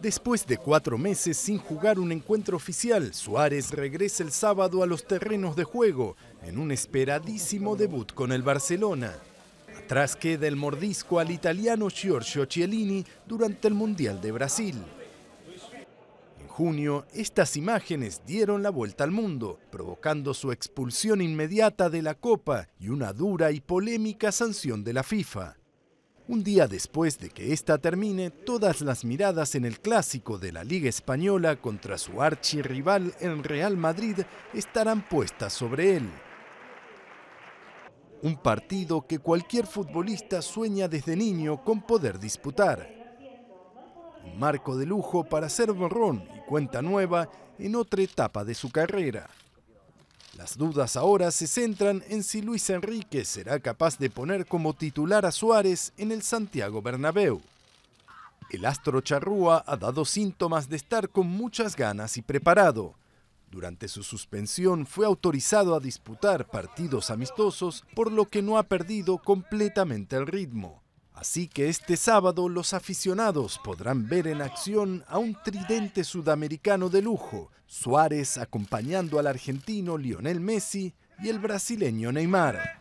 Después de cuatro meses sin jugar un encuentro oficial, Suárez regresa el sábado a los terrenos de juego en un esperadísimo debut con el Barcelona. Atrás queda el mordisco al italiano Giorgio Chiellini durante el Mundial de Brasil. En junio, estas imágenes dieron la vuelta al mundo, provocando su expulsión inmediata de la Copa y una dura y polémica sanción de la FIFA. Un día después de que esta termine, todas las miradas en el clásico de la Liga Española contra su archirrival en Real Madrid estarán puestas sobre él. Un partido que cualquier futbolista sueña desde niño con poder disputar. Un marco de lujo para ser borrón y cuenta nueva en otra etapa de su carrera. Las dudas ahora se centran en si Luis Enrique será capaz de poner como titular a Suárez en el Santiago Bernabéu. El astro charrúa ha dado síntomas de estar con muchas ganas y preparado. Durante su suspensión fue autorizado a disputar partidos amistosos, por lo que no ha perdido completamente el ritmo. Así que este sábado los aficionados podrán ver en acción a un tridente sudamericano de lujo, Suárez acompañando al argentino Lionel Messi y el brasileño Neymar.